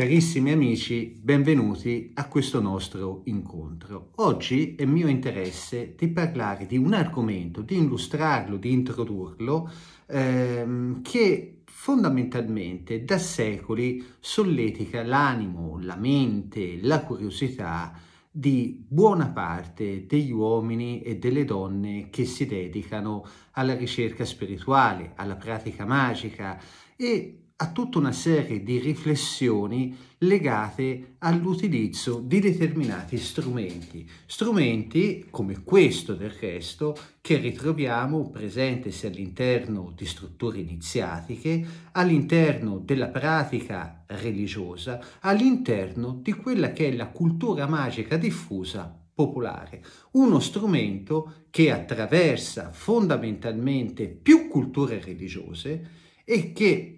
Carissimi amici, benvenuti a questo nostro incontro. Oggi è mio interesse di parlare di un argomento, di illustrarlo, di introdurlo, ehm, che fondamentalmente da secoli solletica l'animo, la mente, la curiosità di buona parte degli uomini e delle donne che si dedicano alla ricerca spirituale, alla pratica magica e a tutta una serie di riflessioni legate all'utilizzo di determinati strumenti, strumenti come questo del resto che ritroviamo presente sia all'interno di strutture iniziatiche, all'interno della pratica religiosa, all'interno di quella che è la cultura magica diffusa popolare, uno strumento che attraversa fondamentalmente più culture religiose e che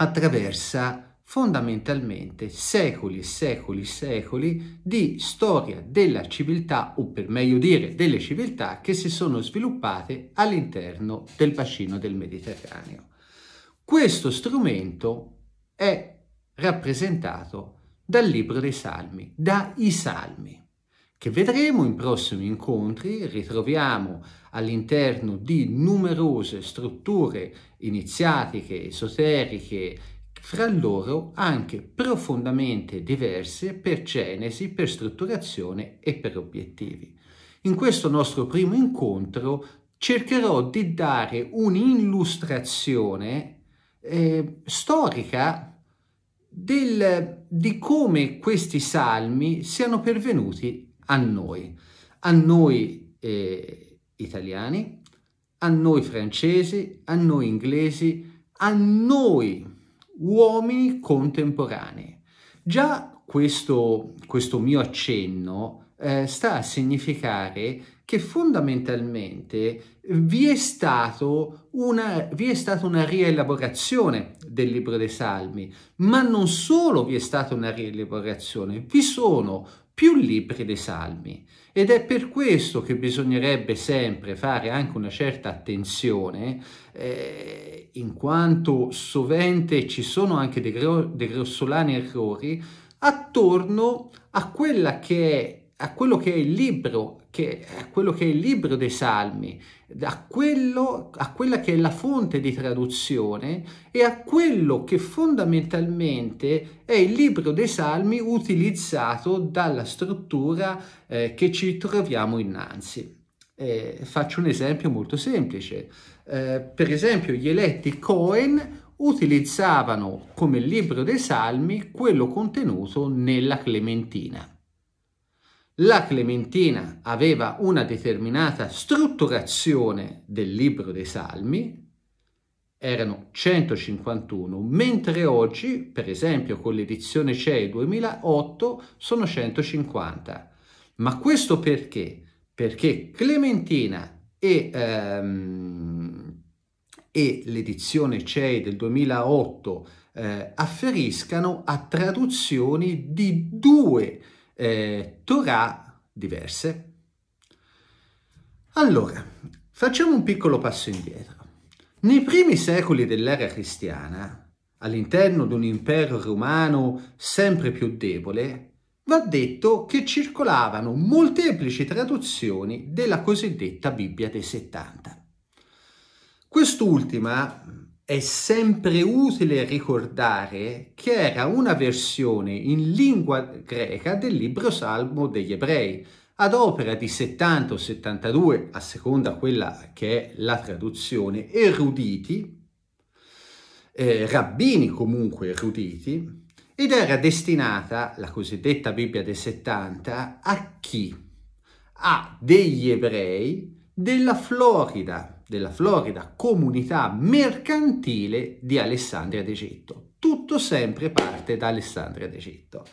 attraversa fondamentalmente secoli e secoli e secoli di storia della civiltà, o per meglio dire delle civiltà, che si sono sviluppate all'interno del bacino del Mediterraneo. Questo strumento è rappresentato dal libro dei Salmi, da i Salmi che vedremo in prossimi incontri, ritroviamo all'interno di numerose strutture iniziatiche, esoteriche, fra loro anche profondamente diverse per genesi, per strutturazione e per obiettivi. In questo nostro primo incontro cercherò di dare un'illustrazione eh, storica del, di come questi salmi siano pervenuti a noi, a noi eh, italiani, a noi francesi, a noi inglesi, a noi uomini contemporanei. Già questo, questo mio accenno eh, sta a significare che fondamentalmente vi è, una, vi è, stata una rielaborazione del libro dei Salmi, ma non solo vi è stata una rielaborazione, vi sono più libri dei salmi ed è per questo che bisognerebbe sempre fare anche una certa attenzione eh, in quanto sovente ci sono anche dei, gro- dei grossolani errori attorno a, che è, a quello che è il libro che è quello che è il libro dei Salmi, a, quello, a quella che è la fonte di traduzione e a quello che fondamentalmente è il libro dei Salmi utilizzato dalla struttura eh, che ci troviamo innanzi. Eh, faccio un esempio molto semplice. Eh, per esempio, gli eletti Cohen utilizzavano come libro dei Salmi quello contenuto nella Clementina. La Clementina aveva una determinata strutturazione del libro dei Salmi, erano 151, mentre oggi, per esempio con l'edizione CEI 2008, sono 150. Ma questo perché? Perché Clementina e, ehm, e l'edizione CEI del 2008 eh, afferiscano a traduzioni di due eh, Torah diverse. Allora, facciamo un piccolo passo indietro. Nei primi secoli dell'era cristiana, all'interno di un impero romano sempre più debole, va detto che circolavano molteplici traduzioni della cosiddetta Bibbia dei 70. Quest'ultima, è sempre utile ricordare che era una versione in lingua greca del libro Salmo degli Ebrei, ad opera di 70 o 72, a seconda quella che è la traduzione, eruditi, eh, rabbini comunque eruditi, ed era destinata, la cosiddetta Bibbia dei 70, a chi? A degli ebrei della Florida, della Florida Comunità Mercantile di Alessandria d'Egitto. Tutto sempre parte da Alessandria d'Egitto.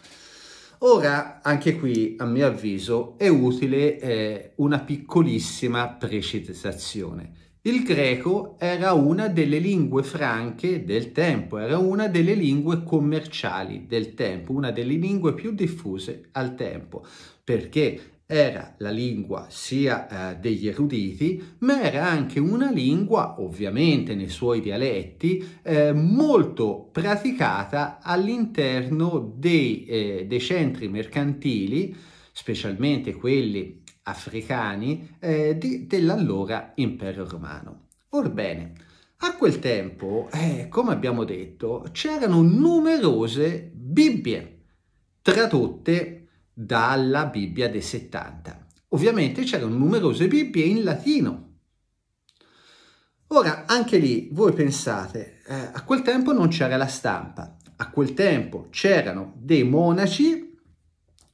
Ora, anche qui, a mio avviso, è utile eh, una piccolissima precisazione. Il greco era una delle lingue franche del tempo, era una delle lingue commerciali del tempo, una delle lingue più diffuse al tempo, perché era la lingua sia eh, degli eruditi, ma era anche una lingua, ovviamente nei suoi dialetti, eh, molto praticata all'interno dei, eh, dei, centri mercantili, specialmente quelli africani, eh, di, dell'allora impero romano. Orbene, a quel tempo, eh, come abbiamo detto, c'erano numerose Bibbie tradotte dalla Bibbia dei 70. Ovviamente c'erano numerose Bibbie in latino. Ora, anche lì, voi pensate, eh, a quel tempo non c'era la stampa, a quel tempo c'erano dei monaci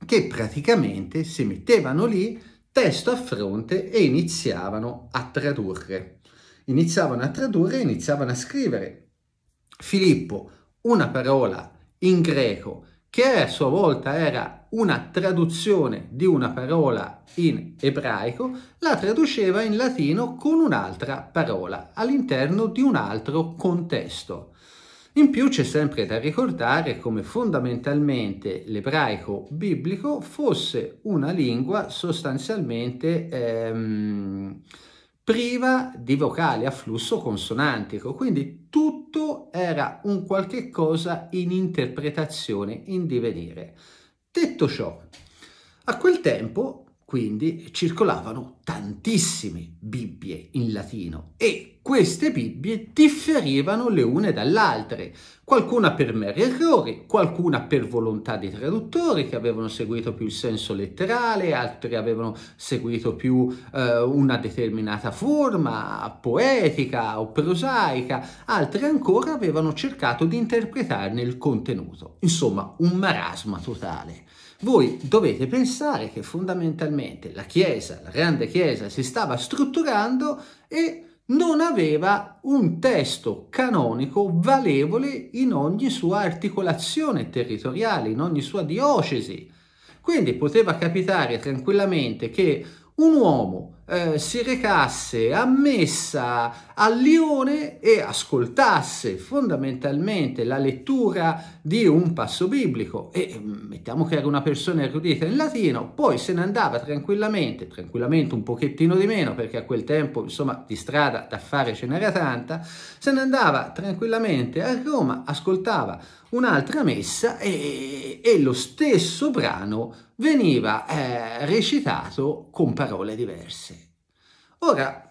che praticamente si mettevano lì testo a fronte e iniziavano a tradurre. Iniziavano a tradurre e iniziavano a scrivere. Filippo, una parola in greco che a sua volta era una traduzione di una parola in ebraico, la traduceva in latino con un'altra parola all'interno di un altro contesto. In più c'è sempre da ricordare come fondamentalmente l'ebraico biblico fosse una lingua sostanzialmente ehm, priva di vocali a flusso consonantico, quindi tutto era un qualche cosa in interpretazione, in divenire. Detto ciò, a quel tempo quindi circolavano tantissime Bibbie in latino e queste Bibbie differivano le une dalle altre, qualcuna per meri errori, qualcuna per volontà dei traduttori che avevano seguito più il senso letterale, altri avevano seguito più eh, una determinata forma poetica o prosaica, altri ancora avevano cercato di interpretarne il contenuto. Insomma, un marasma totale voi dovete pensare che fondamentalmente la Chiesa, la grande Chiesa, si stava strutturando e non aveva un testo canonico valevole in ogni sua articolazione territoriale, in ogni sua diocesi. Quindi poteva capitare tranquillamente che un uomo eh, si recasse a Messa a Lione e ascoltasse fondamentalmente la lettura di un passo biblico e mm, mettiamo che era una persona erudita in latino, poi se ne andava tranquillamente, tranquillamente un pochettino di meno perché a quel tempo insomma di strada da fare ce n'era tanta, se ne andava tranquillamente a Roma, ascoltava un'altra messa e, e lo stesso brano veniva eh, recitato con parole diverse. Ora,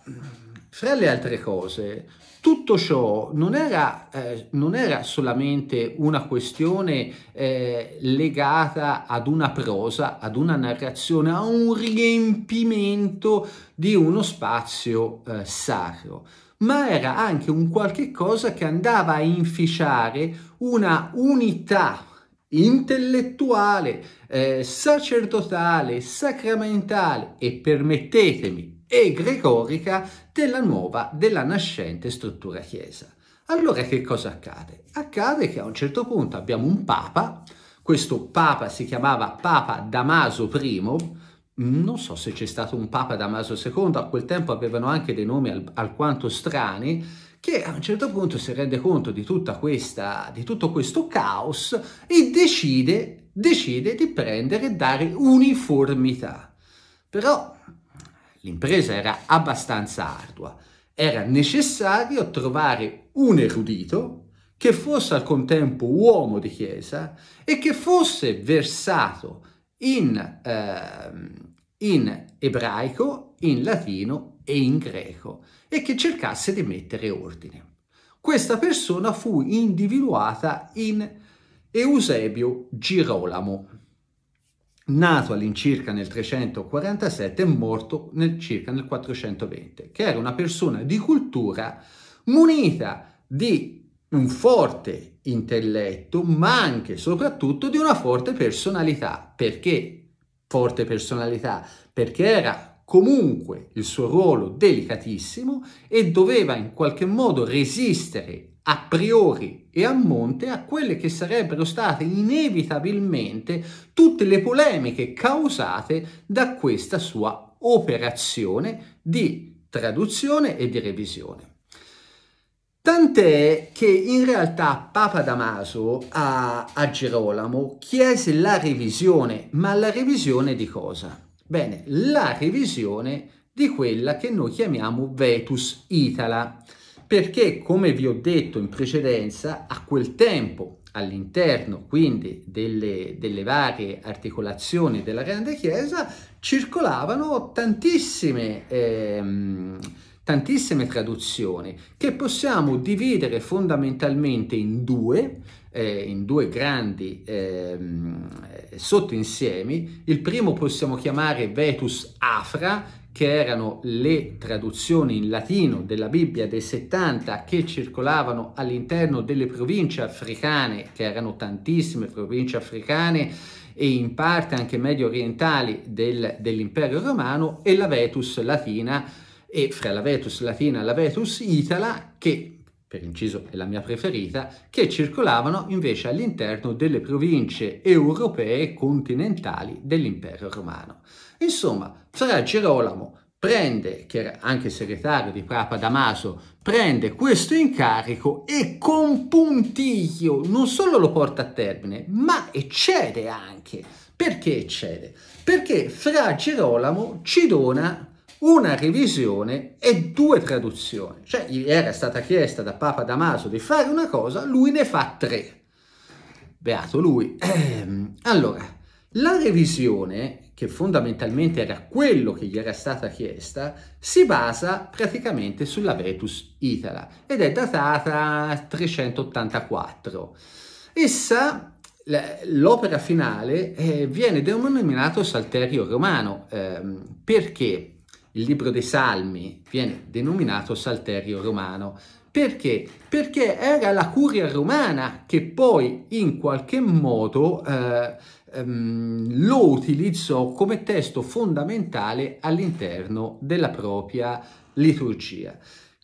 fra le altre cose, tutto ciò non era, eh, non era solamente una questione eh, legata ad una prosa, ad una narrazione, a un riempimento di uno spazio eh, sacro, ma era anche un qualche cosa che andava a inficiare una unità intellettuale, eh, sacerdotale, sacramentale e permettetemi, egregorica della nuova, della nascente struttura Chiesa. Allora che cosa accade? Accade che a un certo punto abbiamo un Papa, questo Papa si chiamava Papa Damaso I, Mm? non so se c'è stato un Papa Damaso II, a quel tempo avevano anche dei nomi al, alquanto strani, che a un certo punto si rende conto di, questa, di tutto questo caos e decide, decide di prendere e dare uniformità. Però l'impresa era abbastanza ardua, era necessario trovare un erudito che fosse al contempo uomo di chiesa e che fosse versato in, eh, in ebraico, in latino e in greco e che cercasse di mettere ordine. Questa persona fu individuata in Eusebio Girolamo, nato all'incirca nel 347 e morto nel circa nel 420, che era una persona di cultura munita di un forte intelletto, ma anche e soprattutto di una forte personalità. Perché forte personalità? Perché era comunque il suo ruolo delicatissimo e doveva in qualche modo resistere a priori e a monte a quelle che sarebbero state inevitabilmente tutte le polemiche causate da questa sua operazione di traduzione e di revisione. Tant'è che in realtà Papa Damaso a, a Gerolamo chiese la revisione, ma la revisione di cosa? Bene, la revisione di quella che noi chiamiamo Vetus Itala, perché come vi ho detto in precedenza, a quel tempo all'interno quindi delle, delle, varie articolazioni della grande chiesa circolavano tantissime ehm, tantissime traduzioni che possiamo dividere fondamentalmente in due, eh, in due grandi ehm, eh, sottoinsiemi. Il primo possiamo chiamare Vetus Afra, che erano le traduzioni in latino della Bibbia dei 70 che circolavano all'interno delle province africane, che erano tantissime province africane e in parte anche medio orientali del, dell'impero romano, e la Vetus latina e fra la Vetus Latina e la Vetus Itala, che per inciso è la mia preferita, che circolavano invece all'interno delle province europee continentali dell'impero romano. Insomma, fra Gerolamo prende, che era anche segretario di Papa Damaso, prende questo incarico e con puntiglio non solo lo porta a termine, ma eccede anche. Perché eccede? Perché fra Gerolamo ci dona una revisione e due traduzioni. Cioè gli era stata chiesta da Papa Damaso di fare una cosa, lui ne fa tre. Beato lui. Ehm, allora, la revisione, che fondamentalmente era quello che gli era stata chiesta, si basa praticamente sulla Vetus Itala ed è datata 384. Essa l'opera finale eh, viene denominato Salterio Romano ehm, perché il libro dei Salmi viene denominato Salterio romano. Perché? Perché era la curia romana che poi in qualche modo eh, ehm, lo utilizzò come testo fondamentale all'interno della propria liturgia.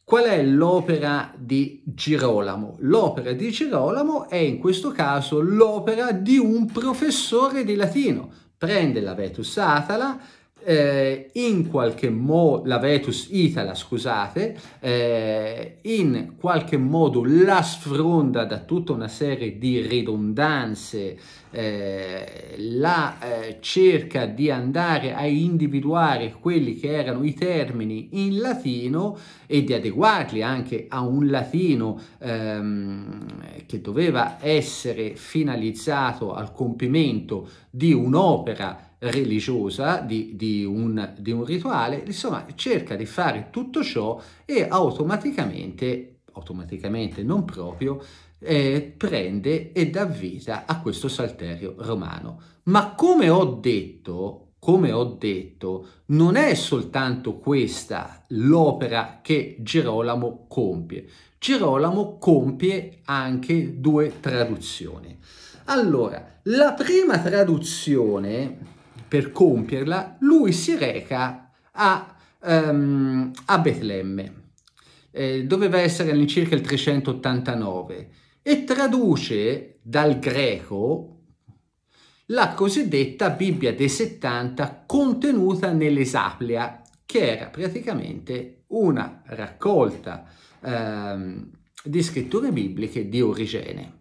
Qual è l'opera di Girolamo? L'opera di Girolamo è in questo caso l'opera di un professore di latino. Prende la Vetus Atala, eh, in qualche modo la Vetus Itala, scusate, eh, in qualche modo la sfronda da tutta una serie di ridondanze, eh, la eh, cerca di andare a individuare quelli che erano i termini in latino e di adeguarli anche a un latino ehm, che doveva essere finalizzato al compimento di un'opera religiosa, di, di, un, di un rituale, insomma cerca di fare tutto ciò e automaticamente, automaticamente non proprio, eh, prende e dà vita a questo salterio romano. Ma come ho detto, come ho detto, non è soltanto questa l'opera che Gerolamo compie. Gerolamo compie anche due traduzioni. Allora, la prima traduzione per compierla, lui si reca a, um, a Betlemme. Eh, doveva essere all'incirca il 389 e traduce dal greco la cosiddetta Bibbia dei 70 contenuta nell'Esaplia, che era praticamente una raccolta ehm, di scritture bibliche di origine.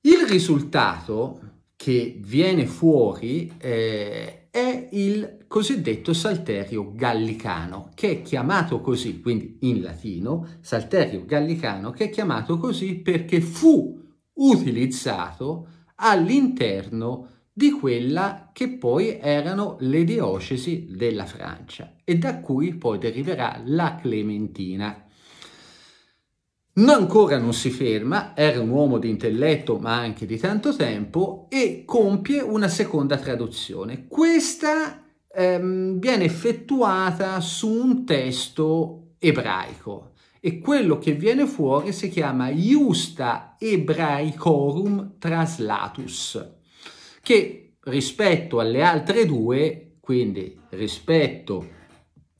Il risultato che viene fuori eh, è il cosiddetto salterio gallicano, che è chiamato così, quindi in latino, salterio gallicano, che è chiamato così perché fu utilizzato all'interno di quella che poi erano le diocesi della Francia e da cui poi deriverà la Clementina, ma ancora non si ferma, era un uomo di intelletto ma anche di tanto tempo e compie una seconda traduzione. Questa ehm, viene effettuata su un testo ebraico e quello che viene fuori si chiama Iusta Ebraicorum Translatus, che rispetto alle altre due, quindi rispetto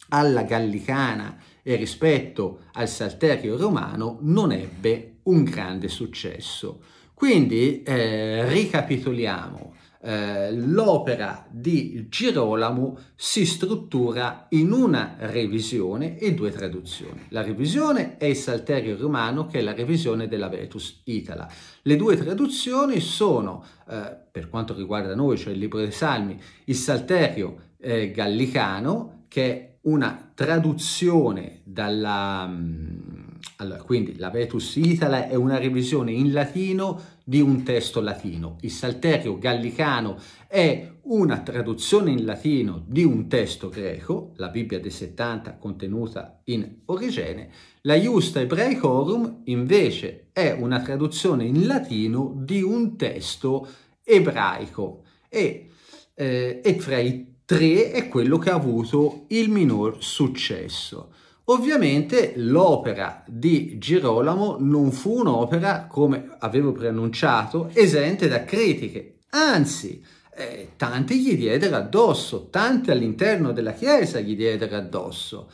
alla gallicana e rispetto al salterio romano non ebbe un grande successo. Quindi eh, ricapitoliamo, eh, l'opera di Girolamo si struttura in una revisione e due traduzioni. La revisione è il Salterio romano che è la revisione della Vetus Itala. Le due traduzioni sono, eh, per quanto riguarda noi, cioè il Libro dei Salmi, il Salterio eh, gallicano che una traduzione dalla... Mm, allora, quindi la Vetus Itala è una revisione in latino di un testo latino. Il Salterio Gallicano è una traduzione in latino di un testo greco, la Bibbia dei 70 contenuta in Origene, la Iusta Ebraicorum invece è una traduzione in latino di un testo ebraico e, eh, e fra i 3 è quello che ha avuto il minor successo. Ovviamente l'opera di Girolamo non fu un'opera, come avevo preannunciato, esente da critiche, anzi eh, tanti gli diedero addosso, tanti all'interno della Chiesa gli diedero addosso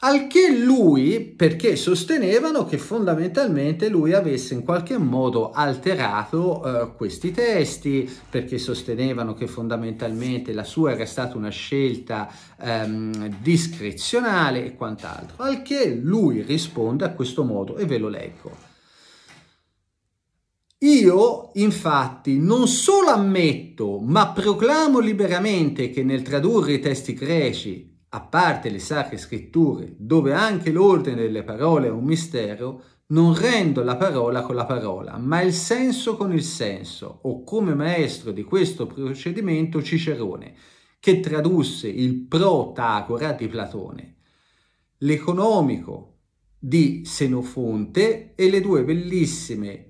al che lui, perché sostenevano che fondamentalmente lui avesse in qualche modo alterato eh, questi testi, perché sostenevano che fondamentalmente la sua era stata una scelta ehm, discrezionale e quant'altro, al che lui risponde a questo modo e ve lo leggo. Io, infatti, non solo ammetto, ma proclamo liberamente che nel tradurre i testi greci a parte le sacre scritture, dove anche l'ordine delle parole è un mistero, non rendo la parola con la parola, ma il senso con il senso, o come maestro di questo procedimento Cicerone, che tradusse il Protagora di Platone, l'economico di Senofonte e le due bellissime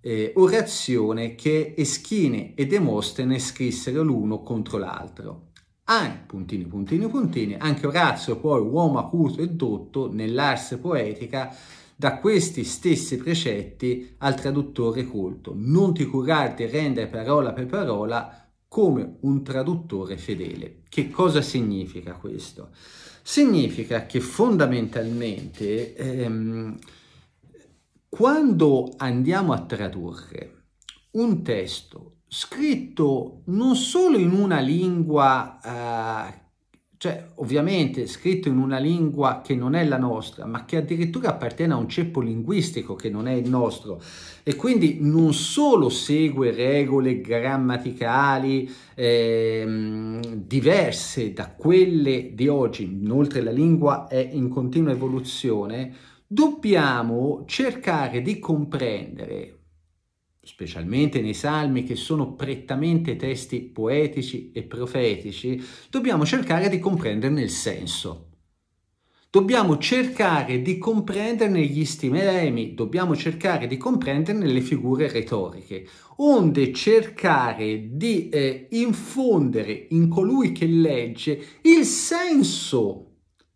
eh, orazioni che Eschine e Demostene scrissero l'uno contro l'altro. An, puntini, puntini, puntini, anche Orazio poi, uomo acuto e dotto nell'arse poetica, da questi stessi precetti al traduttore colto, non ti curarti di rendere parola per parola come un traduttore fedele. Che cosa significa questo? Significa che fondamentalmente ehm, quando andiamo a tradurre un testo scritto non solo in una lingua, eh, cioè ovviamente scritto in una lingua che non è la nostra, ma che addirittura appartiene a un ceppo linguistico che non è il nostro e quindi non solo segue regole grammaticali eh, diverse da quelle di oggi, inoltre la lingua è in continua evoluzione, dobbiamo cercare di comprendere specialmente nei salmi che sono prettamente testi poetici e profetici, dobbiamo cercare di comprenderne il senso. Dobbiamo cercare di comprenderne gli stilemi, dobbiamo cercare di comprenderne le figure retoriche, onde cercare di eh, infondere in colui che legge il senso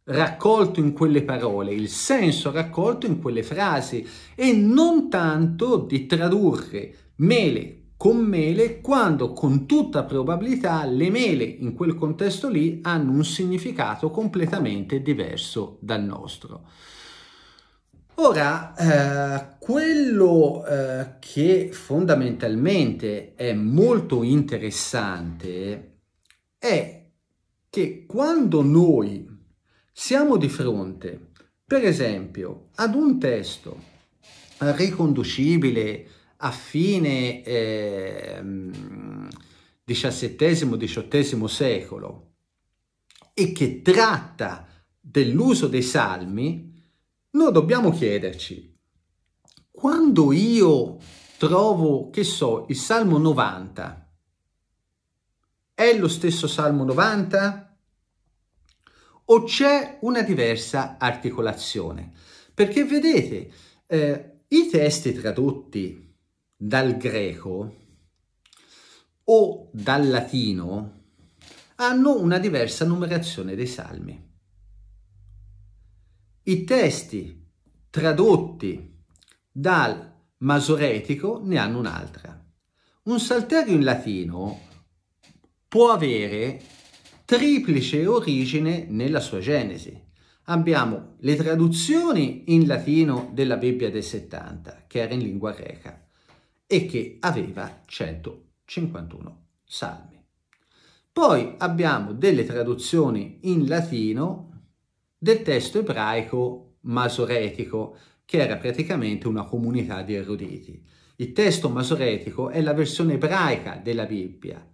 raccolto in quelle parole, il senso raccolto in quelle frasi e non tanto di tradurre mele con mele quando con tutta probabilità le mele in quel contesto lì hanno un significato completamente diverso dal nostro. Ora, eh, quello eh, che fondamentalmente è molto interessante è che quando noi siamo di fronte, per esempio, ad un testo riconducibile a fine XVII-XVIII ehm, secolo e che tratta dell'uso dei salmi, noi dobbiamo chiederci, quando io trovo, che so, il Salmo 90, è lo stesso Salmo 90? o c'è una diversa articolazione? Perché vedete, eh, i testi tradotti dal greco o dal latino hanno una diversa numerazione dei salmi. I testi tradotti dal masoretico ne hanno un'altra. Un salterio in latino può avere triplice origine nella sua Genesi. Abbiamo le traduzioni in latino della Bibbia del 70, che era in lingua greca, e che aveva 151 salmi. Poi abbiamo delle traduzioni in latino del testo ebraico masoretico, che era praticamente una comunità di eruditi. Il testo masoretico è la versione ebraica della Bibbia,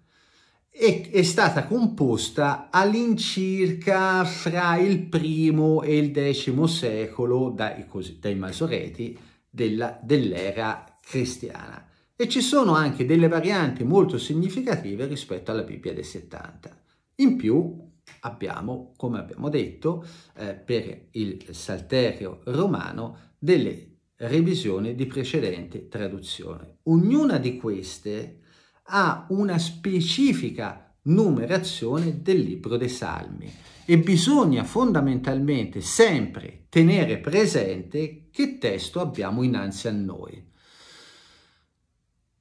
è, è stata composta all'incirca fra il primo e il decimo secolo dai, così, dai masoreti della, dell'era cristiana e ci sono anche delle varianti molto significative rispetto alla Bibbia dei 70. In più abbiamo, come abbiamo detto, eh, per il Salterio romano delle revisioni di precedente traduzione. Ognuna di queste ha una specifica numerazione del libro dei Salmi e bisogna fondamentalmente sempre tenere presente che testo abbiamo innanzi a noi.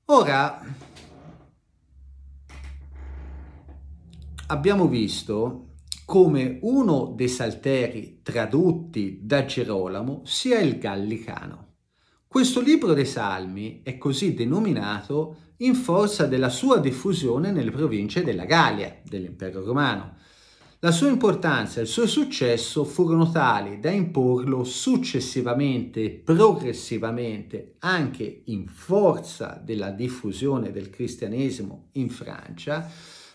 Ora, abbiamo visto come uno dei salteri tradotti da Gerolamo sia il Gallicano. Questo libro dei Salmi è così denominato in forza della sua diffusione nelle province della Gallia, dell'impero romano. La sua importanza e il suo successo furono tali da imporlo successivamente, progressivamente, anche in forza della diffusione del cristianesimo in Francia,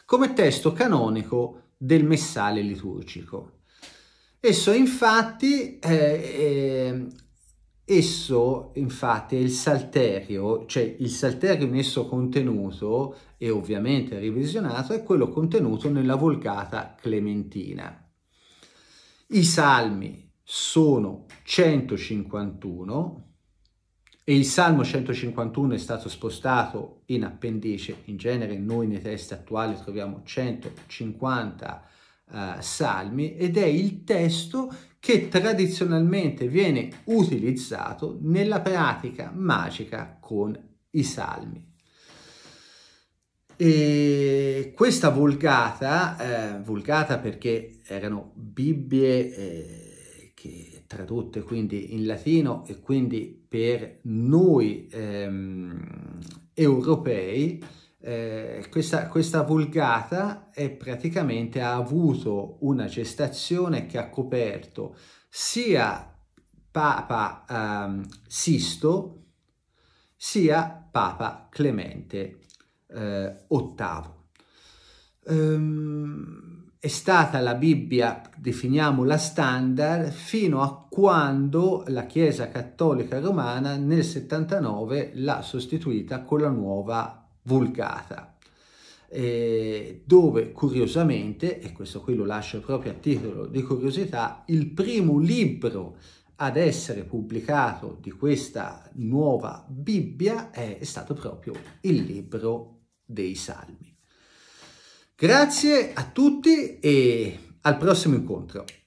come testo canonico del messale liturgico. Esso infatti eh, eh, Esso, infatti, è il salterio, cioè il salterio in esso contenuto e ovviamente revisionato è quello contenuto nella Volgata Clementina. I salmi sono 151 e il Salmo 151 è stato spostato in appendice, in genere noi nei testi attuali troviamo 150 uh, eh, salmi ed è il testo che tradizionalmente viene utilizzato nella pratica magica con i salmi. E questa vulgata, eh, vulgata perché erano Bibbie eh, che, tradotte quindi in latino e quindi per noi ehm, europei, eh, questa, questa vulgata è praticamente ha avuto una gestazione che ha coperto sia Papa ehm, Sisto sia Papa Clemente eh, VIII. Ehm, è stata la Bibbia, definiamola standard, fino a quando la Chiesa Cattolica Romana nel 79 l'ha sostituita con la nuova Vulgata, eh, dove curiosamente, e questo qui lo lascio proprio a titolo di curiosità, il primo libro ad essere pubblicato di questa nuova Bibbia è stato proprio il libro dei Salmi. Grazie a tutti e al prossimo incontro.